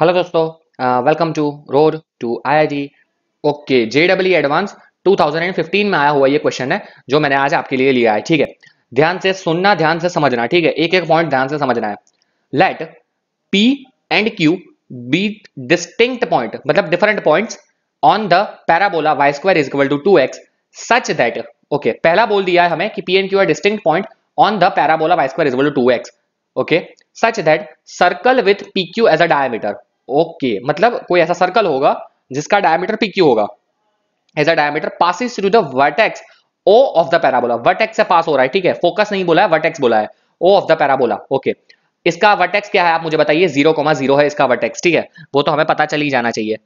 hello दोस्तों welcome to road to IIT okay JW advance 2015 में आया हुआ ये क्वेश्चन है जो मैंने आज आपके लिए लिया है ठीक है ध्यान से सुनना ध्यान से समझना ठीक है एक एक पॉइंट ध्यान से समझना है let P and Q be distinct point मतलब different point on the parabola y square is equal to two x such that okay पहला बोल दिया है हमें कि P and Q are distinct point on the parabola y square is equal to two x such that circle with P Q as a diameter okay मतलब कोई ऐसा circle होगा जिसका डायमीटर क्यू होगा as a diameter passes through the vertex O of the parabola vertex से pass हो रहा है ठीक है फोकस नहीं बोला है वर्टेक्स बोला है O of the parabola okay इसका वर्टेक्स क्या है आप मुझे बताइए जीरो कोमा जीरो है इसका वर्टेक्स ठीक है वो तो हमें पता चल ही जाना चाहिए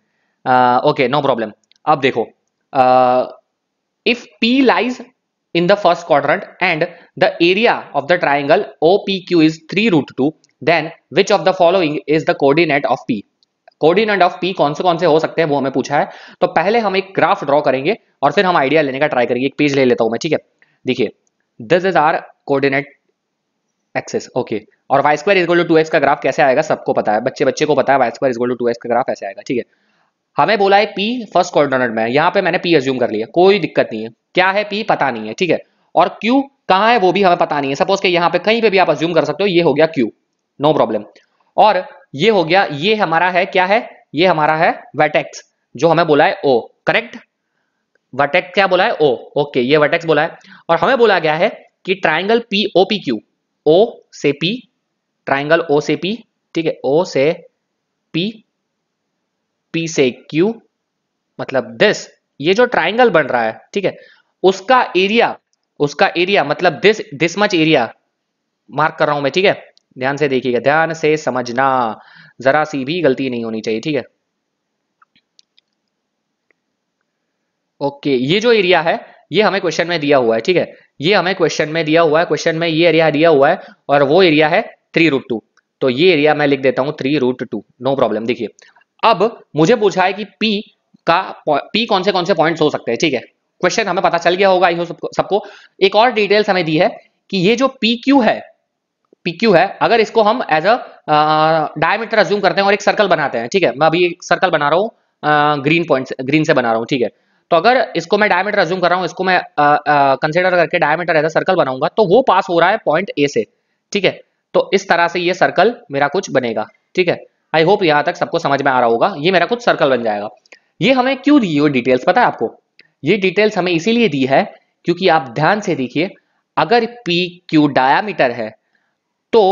ओके नो प्रॉब्लम अब देखो if P lies in the first quadrant and the area of the triangle OPQ is 3 root 2 then which of the following is the coordinate of P coordinate of P कौन से कौन से हो सकते हैं वो हमें पूछा है तो पहले हम एक ग्राफ ड्रॉ करेंगे और फिर हम आइडिया लेने का ट्राई करेंगे एक पेज ले लेता हूं मैं ठीक है देखिए this is our coordinate axes okay और y square is equal two x का ग्राफ कैसे आएगा सबको पता है बच्चे बच्चे को पता है y square is equal two x का ग्राफ ऐसे आएगा ठीक है हमें बोला है पी फर्स्ट कोऑर्डिनेट में यहां पे मैंने पी एज्यूम कर लिया कोई दिक्कत नहीं है क्या है पी पता नहीं है ठीक है और क्यू कहां है वो भी हमें पता नहीं है सपोज के यहां पे कहीं पे भी आप एज्यूम कर सकते हो ये हो गया क्यू नो प्रॉब्लम और ये हो गया ये हमारा है क्या है ये हमारा है वेटेक्स जो हमें बोला है ओ करेक्ट वर्टेक्स क्या बोला है ओ ओके ये वर्टेक्स बोला है और हमें बोला गया है कि triangle P O P Q O से पी ट्राइंगल ओ से पी ठीक है ओ से पी P से Q मतलब दिस ये जो ट्राइंगल बन रहा है ठीक है उसका एरिया उसका एरिया मतलब this this much area mark कर रहा हूं मैं ठीक है ध्यान से देखिएगा ध्यान से समझना जरा सी भी गलती नहीं होनी चाहिए ठीक है ओके ये जो एरिया है ये हमें क्वेश्चन में दिया हुआ है ठीक है ये हमें क्वेश्चन में दिया हुआ है क्वेश्चन में ये एरिया दिया हुआ है और वो एरिया है थ्री रूट टू तो ये एरिया मैं लिख देता हूं three root two no problem देखिए अब मुझे पूछा है कि पी का पी कौन से कौन से पॉइंट हो सकते हैं ठीक है क्वेश्चन हमें पता चल गया होगा आई हो सबको सबको एक और डिटेल्स हमें दी है कि ये जो पी क्यू है पी क्यू है अगर इसको हम एज अ डायमीटर अज्यूम करते हैं और एक सर्कल बनाते हैं ठीक है मैं अभी एक सर्कल बना रहा हूँ ग्रीन पॉइंट ग्रीन से बना रहा हूँ ठीक है तो अगर इसको मैं डायमीटर अज्यूम कर रहा हूँ इसको मैं कंसिडर करके डायमीटर एज अ सर्कल बनाऊंगा तो वो पास हो रहा है पॉइंट ए से ठीक है तो इस तरह से ये सर्कल मेरा कुछ बनेगा ठीक है आई होप यहां तक सबको समझ में आ रहा होगा ये मेरा कुछ सर्कल बन जाएगा ये हमें क्यों दी हुई डिटेल्स पता है आपको ये डिटेल्स हमें इसीलिए दी है क्योंकि आप ध्यान से देखिए अगर पी क्यू डायामीटर है तो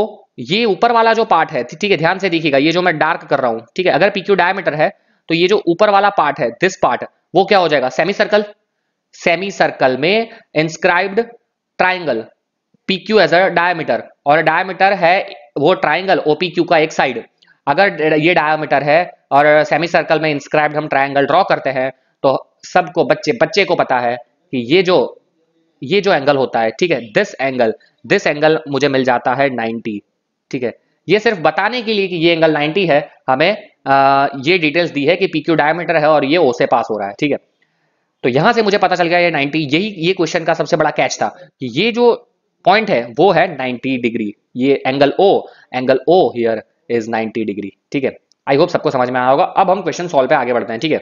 ये ऊपर वाला जो पार्ट है ठीक है ध्यान से देखिएगा ये जो मैं डार्क कर रहा हूँ ठीक है अगर पी क्यू डायमीटर है तो ये जो ऊपर वाला पार्ट है दिस पार्ट वो क्या हो जाएगा सेमी सर्कल सेमी सर्कल में inscribed triangle P Q as a diameter और डायमीटर है वो ट्राइंगल ओपी क्यू का एक साइड अगर ये डायोमीटर है और सेमी सर्कल में इंस्क्राइब हम ट्राइंगल ड्रॉ करते हैं तो सबको बच्चे बच्चे को पता है कि ये जो ये जो एंगल होता है ठीक है दिस एंगल दिस एंगल मुझे मिल जाता है 90 ठीक है ये सिर्फ बताने के लिए कि ये एंगल 90 है हमें आ, ये डिटेल्स दी है कि पी क्यू है और ये ओ से पास हो रहा है ठीक है तो यहां से मुझे पता चल गया ये 90 यही ये क्वेश्चन का सबसे बड़ा कैच था कि ये जो पॉइंट है वो है 90 डिग्री ये angle O angle O here is 90 degree ठीक है आई होप सबको समझ में आया होगा अब हम क्वेश्चन सॉल्व पे आगे बढ़ते हैं ठीक है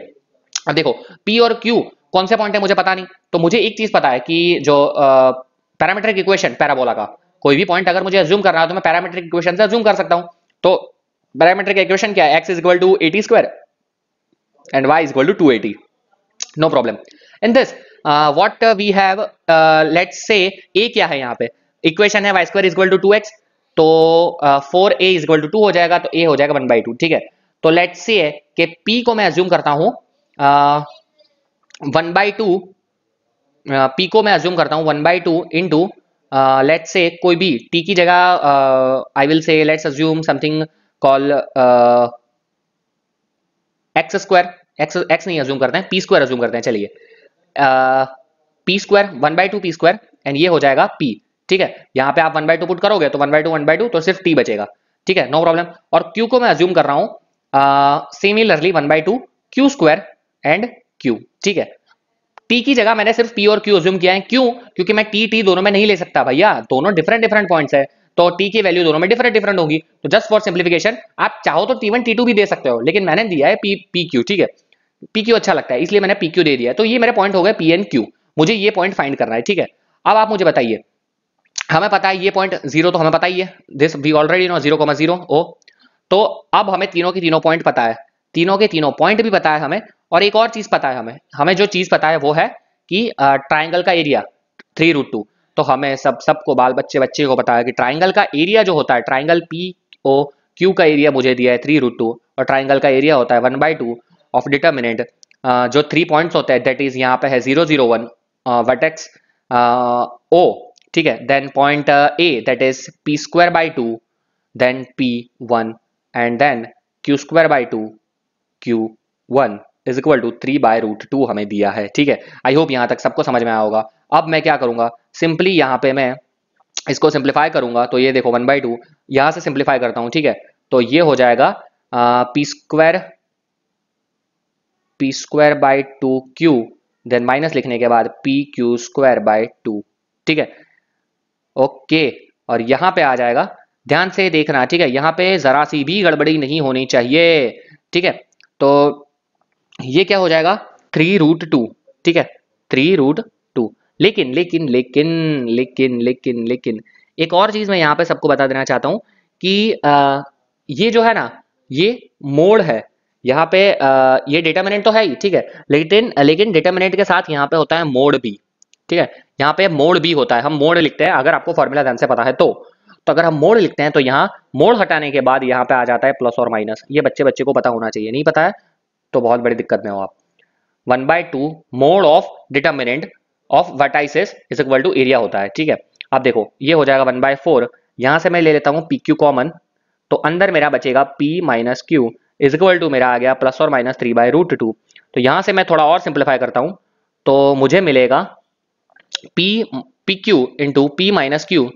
अब देखो P और Q कौन से पॉइंट है मुझे पता नहीं तो मुझे एक चीज पता है कि जो पैरामीट्रिक इक्वेशन पैराबोला का कोई भी पॉइंट अगर मुझे अज्यूम करना है तो मैं पैरामीट्रिक इक्वेशन से अज्यूम कर सकता हूं तो पैरामीट्रिक इक्वेशन क्या है x is equal to eighty square and y is equal to two at no problem in this what we have let's say a क्या है यहाँ पे इक्वेशन है y square is equal to two x तो four a is equal to two हो जाएगा तो ए हो जाएगा वन बाई टू ठीक है तो लेट सी है कि पी को मैं एज्यूम करता हूं वन बाई टू पी को मैं एज्यूम करता हूं one by two into let say कोई भी टी की जगह I will say let's assume something call x square x x नहीं एज्यूम करते हैं पी स्क्वायर एज्यूम करते हैं चलिए P square one by two P square and ये हो जाएगा पी ठीक है यहां पे आप वन बाई टू पुट करोगे तो one by two one by two तो सिर्फ टी बचेगा ठीक है नो प्रॉब्लम और क्यू को मैं अज्यूम कर रहा हूं similarly one by two Q square and Q ठीक है टी की जगह मैंने सिर्फ पी और क्यू अज्यूम किया है क्यों क्योंकि मैं टी टी दोनों में नहीं ले सकता भैया दोनों डिफरेंट डिफरेंट पॉइंट है तो टी की वैल्यू दोनों में डिफरेंट डिफरेंट होगी तो जस्ट फॉर सिंप्लीफिकेशन आप चाहो तो टी वन टी टू भी दे सकते हो लेकिन मैंने दिया है पी पी क्यू ठीक है पी क्यू अच्छा लगता है इसलिए मैंने पी क्यू दे दिया तो ये मेरे पॉइंट हो गए पी एन क्यू मुझे ये पॉइंट फाइंड करना है ठीक है अब आप मुझे बताइए हमें पता है ये पॉइंट जीरो तो हमें पता ही है this we already know zero comma zero O तो अब हमें तीनों के तीनों पॉइंट पता है तीनों के तीनों पॉइंट भी पता है हमें और एक और चीज पता है हमें हमें जो चीज पता है वो है कि ट्राइंगल का एरिया थ्री रूट टू तो हमें सब सबको बाल बच्चे बच्चे को पता है कि ट्राइंगल का एरिया जो होता है ट्राइंगल पी ओ क्यू का एरिया मुझे दिया है थ्री रूट टू और ट्राइंगल का एरिया होता है one by two of determinant जो थ्री पॉइंट्स होते हैं दैट इज यहाँ पे है zero zero one vertex O ठीक है then point A that is P square by two then P one and then Q square by two Q one is equal to three by root to हमें दिया है ठीक है आई hope यहां तक सबको समझ में आया होगा अब मैं क्या करूंगा सिंपली यहां पे मैं इसको सिंप्लीफाई करूंगा तो ये देखो वन बाई टू यहां से सिंप्लीफाई करता हूं ठीक है तो ये हो जाएगा P square P square by two Q then minus लिखने के बाद P Q square by two ठीक है ओके और यहां पे आ जाएगा ध्यान से देखना ठीक है यहाँ पे जरा सी भी गड़बड़ी नहीं होनी चाहिए ठीक है तो ये क्या हो जाएगा थ्री रूट टू ठीक है थ्री रूट टू लेकिन लेकिन लेकिन लेकिन लेकिन लेकिन एक और चीज मैं यहाँ पे सबको बता देना चाहता हूं कि आ, ये जो है ना ये मोड है यहाँ पे आ, ये डिटर्मिनेंट तो है ही ठीक है लेकिन लेकिन डिटर्मिनेंट के साथ यहाँ पे होता है मोड भी ठीक है यहाँ पे मोड़ भी होता है हम मोड़ लिखते हैं अगर आपको फॉर्मूला ध्यान से पता है तो तो अगर हम मोड़ लिखते हैं तो यहाँ मोड़ हटाने के बाद यहाँ पे आ जाता है प्लस और माइनस ये बच्चे बच्चे को पता होना चाहिए नहीं पता है तो बहुत बड़ी दिक्कत में हो आप one by two mod of determinant of vertices is equal to area होता है ठीक है आप देखो ये हो जाएगा वन बाय फोर यहां से मैं ले लेता हूं पी क्यू कॉमन तो अंदर मेरा बचेगा P minus Q is equal to मेरा आ गया प्लस और minus three by root two तो यहां से मैं थोड़ा और सिंप्लीफाई करता हूं तो मुझे मिलेगा p p q into p minus q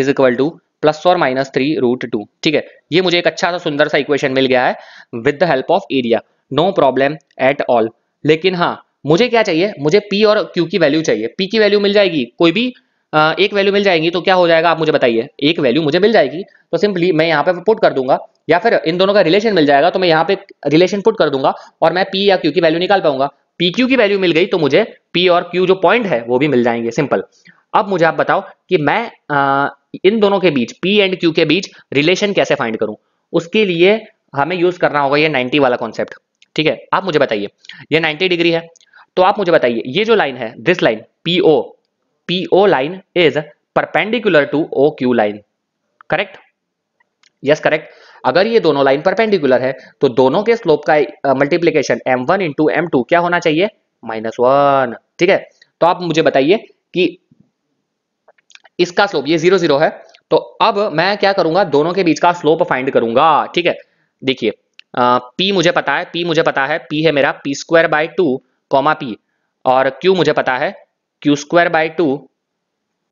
is equal to plus और माइनस थ्री रूट टू ठीक है ये मुझे एक अच्छा सा सुंदर सा इक्वेशन मिल गया है with the help of area no problem at all लेकिन हाँ मुझे क्या चाहिए मुझे P और Q की वैल्यू चाहिए P की वैल्यू मिल जाएगी कोई भी आ, एक वैल्यू मिल जाएगी तो क्या हो जाएगा आप मुझे बताइए एक वैल्यू मुझे मिल जाएगी तो सिंपली मैं यहाँ पे पुट कर दूंगा या फिर इन दोनों का रिलेशन मिल जाएगा तो मैं यहाँ पे रिलेशन पुट कर दूंगा और मैं पी या क्यू की वैल्यू निकाल पाऊंगा पी क्यू की वैल्यू मिल गई तो मुझे पी और क्यू जो पॉइंट है वो भी मिल जाएंगे सिंपल अब मुझे आप बताओ कि मैं आ, इन दोनों के बीच पी एंड क्यू के बीच रिलेशन कैसे फाइंड करूं उसके लिए हमें यूज करना होगा ये 90 वाला कॉन्सेप्ट ठीक है आप मुझे बताइए ये 90 डिग्री है तो आप मुझे बताइए ये जो लाइन है this line PO PO line is perpendicular to O Q line correct yes correct अगर ये दोनों लाइन परपेंडिकुलर है तो दोनों के स्लोप का multiplication m one into M two क्या होना चाहिए माइनस वन ठीक है तो आप मुझे बताइए कि इसका स्लोप ये जीरो जीरो है तो अब मैं क्या करूंगा दोनों के बीच का स्लोप फाइंड करूंगा ठीक है देखिए पी मुझे पता है पी मुझे पता है पी है मेरा P square by two comma P और क्यू मुझे पता है Q square by two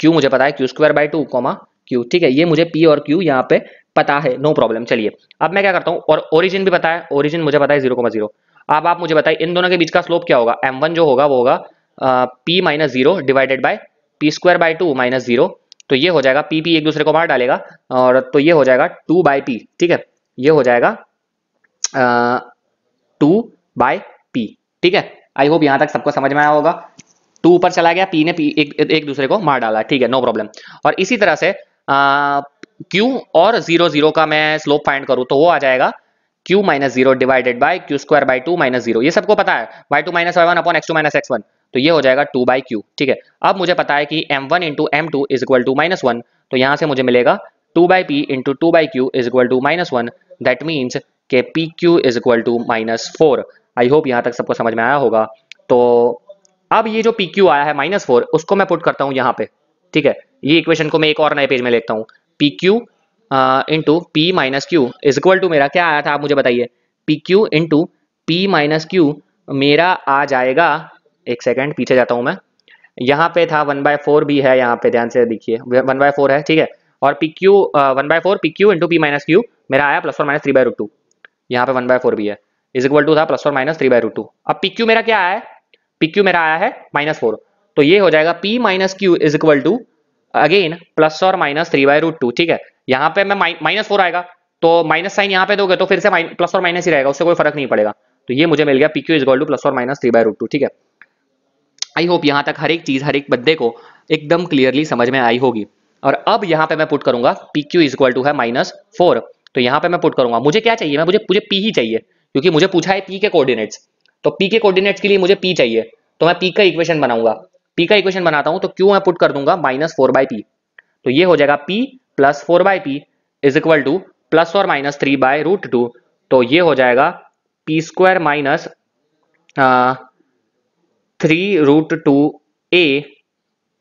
Q मुझे पता है Q square by two comma Q ठीक है ये मुझे p और q यहाँ पे पता है नो प्रॉब्लम चलिए अब मैं क्या करता हूँ और ओरिजिन भी पता है ओरिजिन मुझे पता है जीरो कोमा जीरो अब आप मुझे बताइए इन दोनों के बीच का स्लोप क्या होगा एम वन जो होगा वो होगा P minus zero divided by P square by two minus zero तो ये हो जाएगा पी पी एक दूसरे को मार डालेगा और तो ये हो जाएगा टू बाई पी ठीक है ये हो जाएगा टू बाय पी ठीक है आई होप यहां तक सबको समझ में आया होगा टू ऊपर चला गया पी ने पी एक, एक दूसरे को मार डाला ठीक है नो प्रॉब्लम और इसी तरह से क्यू और जीरो जीरो का मैं स्लोप फाइंड करूं तो वो आ जाएगा q minus zero divided by Q square by two minus zero सबको पता है y two minus y one upon x two minus x one तो ये हो जाएगा टू बाई क्यू ठीक है अब मुझे पता है कि m one into M two is equal to minus one तो यहां से मुझे मिलेगा two by P into two by Q is equal to minus one that means के P Q is equal to minus four I hope यहां तक सबको समझ में आया होगा तो अब ये जो पी क्यू आया है माइनस फोर उसको मैं पुट करता हूँ यहाँ पे ठीक है ये इक्वेशन को मैं एक और नए पेज में लेता हूँ P Q into P minus Q is equal to मेरा क्या आया था आप मुझे बताइए P Q into P minus Q मेरा आ जाएगा एक सेकेंड पीछे जाता हूँ मैं यहाँ पे था वन बाय फोर भी है यहाँ पे ध्यान से देखिए वन बाय फोर है ठीक है और P Q one by four P Q into P minus Q मेरा आया plus four minus three by root two यहाँ पे वन बाय फोर भी है इज इक्वल टू था plus four minus three by root two अब P Q मेरा क्या आया है पी क्यू मेरा आया है माइनस फोर तो ये हो जाएगा P minus Q is equal to again plus और minus three by root two ठीक है यहाँ पे मैं माइनस फोर आएगा तो माइनस साइन यहाँ पे दोगे तो फिर से प्लस और माइनस ही रहेगा उससे कोई फर्क नहीं पड़ेगा तो ये मुझे मिल गया P Q is two plus और minus three by root two ठीक है आई होप यहाँ तक हर एक चीज हर एक बद्दे को एकदम क्लियरली समझ में आई होगी और अब यहाँ पे मैं पुट करूंगा पी क्यू इज टू है माइनस फोर तो यहाँ पे मैं पुट करूंगा मुझे क्या चाहिए मैं मुझे मुझे पी ही चाहिए क्योंकि मुझे पूछा है पी के कोऑर्डिनेट्स तो पी के कोऑर्डिनेट्स के लिए मुझे पी चाहिए तो मैं पी का इक्वेशन बनाऊंगा पी का इक्वेशन बनाता हूं तो क्यू मैं पुट कर दूंगा माइनस फोर बाई पी तो ये हो जाएगा P plus four by P is equal to plus और minus three by root two तो ये हो जाएगा P square minus three root two A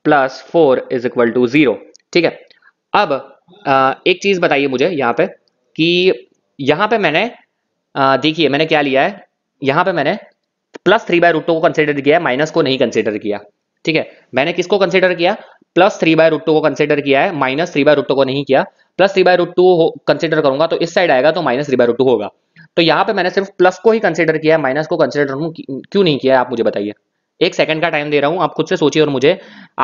plus four is equal to zero ठीक है अब आ, एक चीज बताइए मुझे यहां पे कि यहां पे मैंने देखिए मैंने क्या लिया है यहां पे मैंने plus three by root two को कंसिडर किया है माइनस को नहीं कंसिडर किया ठीक है मैंने किसको कंसिडर किया plus three by root two को कंसिडर किया है minus three by root two को नहीं किया plus three by root two consider करूंगा तो इस साइड आएगा तो minus three by root two होगा तो यहां पे मैंने सिर्फ प्लस को ही कंसिडर किया है माइनस को कंसिडर क्यों नहीं किया आप मुझे बताइए एक सेकंड का टाइम दे रहा हूं आप खुद से सोचिए और मुझे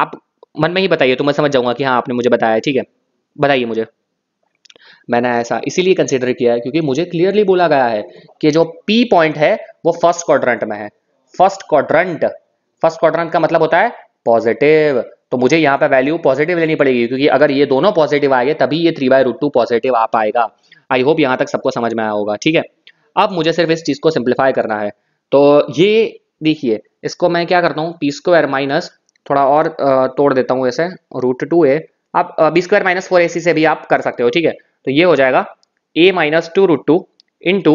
आप मन में ही बताइए तो मैं समझ जाऊंगा कि हाँ आपने मुझे बताया ठीक है बताइए मुझे मैंने ऐसा इसीलिए कंसिडर किया है क्योंकि मुझे क्लियरली बोला गया है कि जो पी पॉइंट है वो फर्स्ट क्वाड्रेंट में है फर्स्ट क्वाड्रेंट फर्स्ट क्वाड्रेंट का मतलब होता है पॉजिटिव तो मुझे यहाँ पे वैल्यू पॉजिटिव लेनी पड़ेगी क्योंकि अगर ये दोनों पॉजिटिव आएंगे तभी ये three by root two positive आ पाएगा आई होप यहाँ तक सबको समझ में आया होगा ठीक है अब मुझे सिर्फ इस चीज़ को सिंप्लीफाई करना है तो ये देखिए इसको मैं क्या करता हूँ पी स्क्वायर माइनस थोड़ा और तोड़ देता हूँ ऐसे रूट टू ए आप B square minus four A C से भी आप कर सकते हो ठीक है तो ये हो जाएगा A minus two root two into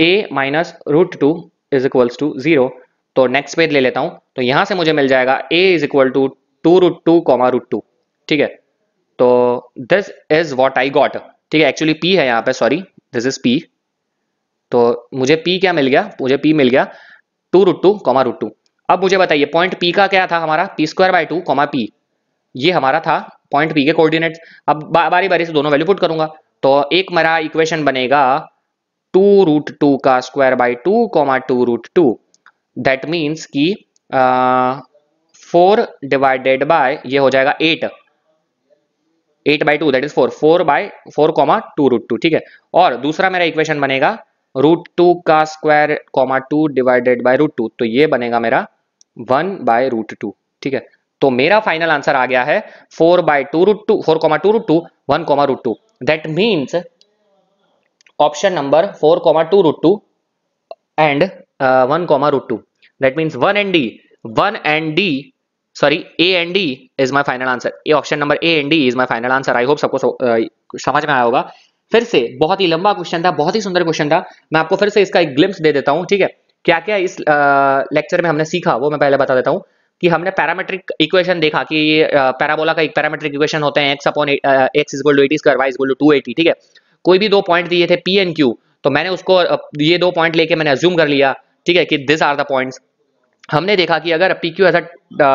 A minus root two is equals to zero तो नेक्स्ट पेज ले लेता हूं तो यहां से मुझे मिल जाएगा A is equal to two root two comma root two ठीक है तो this is what I got ठीक है एक्चुअली पी है यहां पे सॉरी दिस इज पी तो मुझे पी क्या मिल गया मुझे पी मिल गया two root two comma root two अब मुझे बताइए पॉइंट पी का क्या था हमारा P square by two comma P ये हमारा था पॉइंट पी के कोऑर्डिनेट अब बा, बारी बारी से दोनों वैल्यू पुट करूंगा तो एक मेरा इक्वेशन बनेगा टू रूट टू का square by two comma two root two that means कि फोर डिवाइडेड बाय ये हो जाएगा eight eight by two that is four four by four comma two root two ठीक है और दूसरा मेरा इक्वेशन बनेगा रूट टू का square comma two divided by root two तो ये बनेगा मेरा वन बाय रूट टू ठीक है तो मेरा फाइनल आंसर आ गया है four by two root two four comma two root two one comma root two that means option number four comma two root two and one comma root two that means one and D one and D sorry A and D is my final answer A option number A and D is my final answer I hope सबको uh, समझ में आया होगा फिर से बहुत ही लंबा question था बहुत ही सुंदर क्वेश्चन था मैं आपको फिर से इसका एक ग्लिम्स दे देता हूँ ठीक है क्या क्या इस लेक्चर uh, में हमने सीखा वो मैं पहले बता देता हूं कि हमने पैरामेट्रिक इक्वेशन देखा कि पैराबोला uh, का एक पैरामेट्रिक इक्वेशन होते हैं X upon X is two eighty square Y is two AT ठीक है कोई भी दो पॉइंट दिए थे पी एंड क्यू तो मैंने उसको ये दो पॉइंट लेके मैंने अज्यूम कर लिया ठीक है कि दिस आर द पॉइंट्स हमने देखा कि अगर P Q as a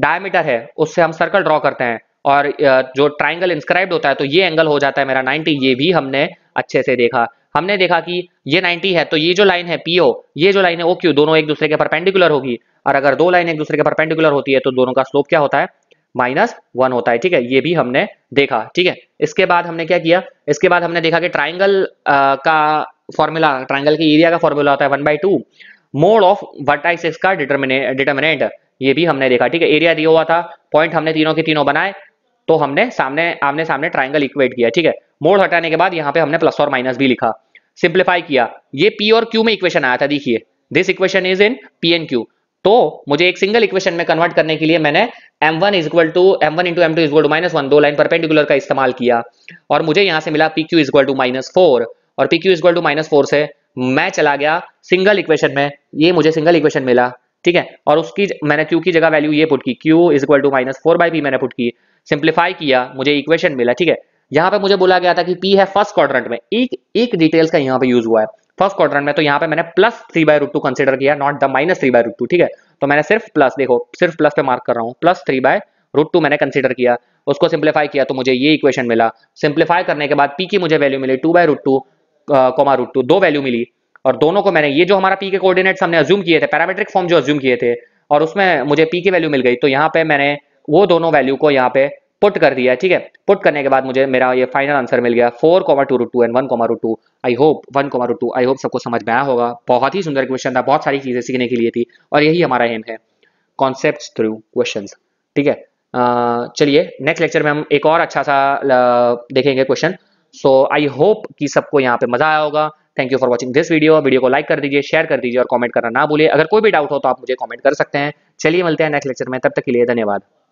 diameter है उससे हम सर्कल ड्रॉ करते हैं और uh, जो ट्राइंगल इंस्क्राइब होता है तो ये एंगल हो जाता है मेरा 90 ये भी हमने अच्छे से देखा हमने देखा कि ये 90 है तो ये जो लाइन है पीओ ये जो लाइन है ओ क्यू दोनों एक दूसरे के परपेंडिकुलर होगी और अगर दो लाइन एक दूसरे के परपेंडिकुलर होती है तो दोनों का स्लोप क्या होता है माइनस वन होता है ठीक है ये भी हमने देखा ठीक है इसके बाद हमने क्या किया इसके बाद हमने देखा कि ट्राइंगल uh, का फॉर्मूला ट्राइंगल के एरिया का फॉर्मूला होता है one by two mod of vertices का डिटर्मिनेट ये भी हमने देखा ठीक है एरिया दिया हुआ था पॉइंट हमने तीनों के तीनों बनाए तो हमने सामने आमने सामने ट्राइंगल इक्वेट किया ठीक है मोड हटाने के बाद यहाँ पे हमने प्लस और माइनस भी लिखा सिंप्लीफाई किया ये पी और क्यू में इक्वेशन आया था देखिए this equation is in P and Q तो मुझे एक सिंगल इक्वेशन में कन्वर्ट करने के लिए मैंने m1 one is equal to M one into M two is equal to minus one दो लाइन परपेंडिकुलर का इस्तेमाल किया और मुझे यहां से मिला P Q is equal to minus four और P Q is two minus four से मैं चला गया सिंगल इक्वेशन में ये मुझे सिंगल इक्वेशन मिला ठीक है और उसकी मैंने क्यू की जगह वैल्यू ये पुट की Q is equal to minus four by P मैंने पुट की सिंप्लीफाई किया मुझे इक्वेशन मिला ठीक है यहाँ पे मुझे बोला गया था कि पी है फर्स्ट क्वाड्रेंट में एक एक डिटेल्स का यहाँ पे यूज हुआ है फर्स्ट क्वाड्रेंट में तो यहाँ पे मैंने plus three by root two consider किया not the minus three by root two ठीक है तो मैंने सिर्फ प्लस देखो सिर्फ प्लस पे मार्क कर रहा हूँ plus three by root two मैंने कंसिडर किया उसको सिंप्लीफाई किया तो मुझे ये इक्वेशन मिला सिंप्लीफाई करने के बाद पी की मुझे वैल्यू मिली two by root two comma root two दो वैल्यू मिली और दोनों को मैंने ये जो हमारा पी के कोऑर्डिनेट्स हमने अज्यूम किए थे पैरामेट्रिक फॉर्म जो अज्यूम किए थे और उसमें मुझे पी की वैल्यू मिल गई तो यहाँ पे मैंने वो दोनों वैल्यू को यहाँ पे पुट कर दिया ठीक है पुट करने के बाद मुझे मेरा ये फाइनल आंसर मिल गया four comma two root two and one comma root two I hope one comma root two I hope सबको समझ में आया होगा बहुत ही सुंदर क्वेश्चन था बहुत सारी चीजें सीखने के लिए थी और यही हमारा एम है कॉन्सेप्ट थ्रू क्वेश्चन ठीक है चलिए नेक्स्ट लेक्चर में हम एक और अच्छा सा देखेंगे क्वेश्चन सो आई होप कि सबको यहाँ पे मजा आया होगा thank you for watching this video video को लाइक कर दीजिए शेयर कर दीजिए और कमेंट करना ना भूलिए अगर कोई भी डाउट हो तो आप मुझे कमेंट कर सकते हैं चलिए मिलते हैं नेक्स्ट लेक्चर में तब तक के लिए धन्यवाद